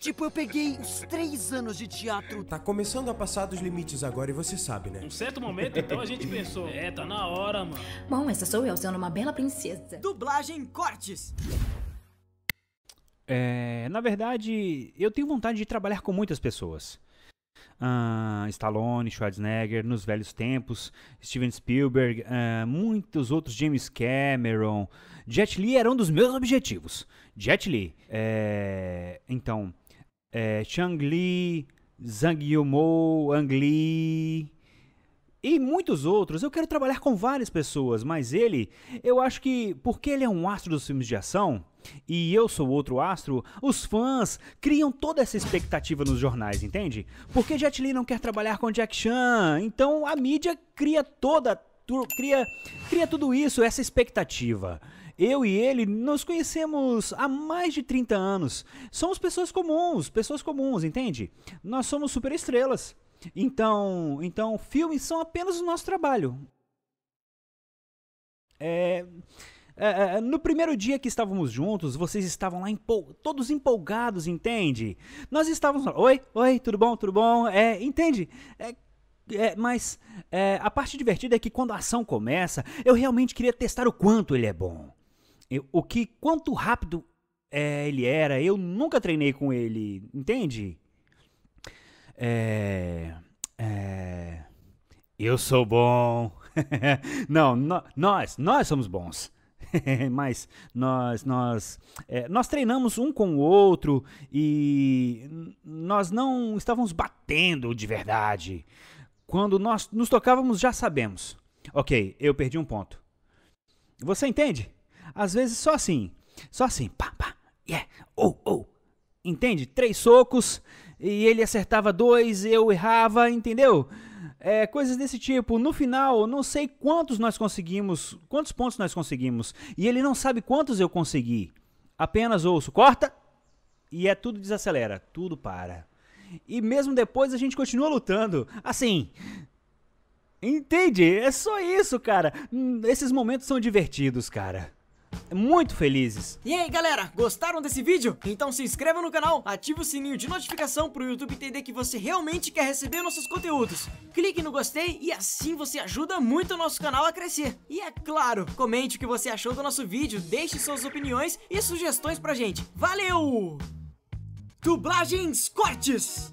Tipo, eu peguei os três anos de teatro. Tá começando a passar dos limites agora e você sabe, né? Um certo momento, então, a gente pensou: é, tá na hora, mano. Bom, essa sou eu sendo uma bela princesa. Dublagem Cortes. É, na verdade, eu tenho vontade de trabalhar com muitas pessoas. Ah, Stallone, Schwarzenegger, nos velhos tempos, Steven Spielberg, ah, muitos outros, James Cameron, Jet Li era um dos meus objetivos. Jet Li, é, então, é, Chang Li, Zhang Yimou, Ang Lee e muitos outros. Eu quero trabalhar com várias pessoas, mas ele, eu acho que porque ele é um astro dos filmes de ação e eu sou outro astro, os fãs criam toda essa expectativa nos jornais, entende? Porque Jet Li não quer trabalhar com Jack Chan, então a mídia cria toda cria, cria tudo isso, essa expectativa. Eu e ele nos conhecemos há mais de 30 anos. Somos pessoas comuns, pessoas comuns, entende? Nós somos superestrelas. Então, então filmes são apenas o nosso trabalho. É é, é, é, no primeiro dia que estávamos juntos, vocês estavam lá empol todos empolgados, entende? Nós estávamos lá, oi, oi, tudo bom, tudo bom, é, entende? É, é, mas é, a parte divertida é que quando a ação começa, eu realmente queria testar o quanto ele é bom. Eu, o que, quanto rápido é, ele era, eu nunca treinei com ele, entende? É. É. Eu sou bom. não, no, nós, nós somos bons. Mas nós, nós, é, nós treinamos um com o outro e nós não estávamos batendo de verdade. Quando nós nos tocávamos, já sabemos. Ok, eu perdi um ponto. Você entende? Às vezes só assim. Só assim. Pá, pá. Yeah. Ou, oh, ou. Oh. Entende? Três socos e ele acertava dois, eu errava, entendeu? É, coisas desse tipo. No final, não sei quantos nós conseguimos, quantos pontos nós conseguimos. E ele não sabe quantos eu consegui. Apenas ouço, corta e é tudo desacelera, tudo para. E mesmo depois a gente continua lutando. Assim. Entende? É só isso, cara. Hum, esses momentos são divertidos, cara muito felizes. E aí galera, gostaram desse vídeo? Então se inscreva no canal, ative o sininho de notificação para o YouTube entender que você realmente quer receber nossos conteúdos. Clique no gostei e assim você ajuda muito o nosso canal a crescer. E é claro, comente o que você achou do nosso vídeo, deixe suas opiniões e sugestões pra gente. Valeu! dublagens, cortes.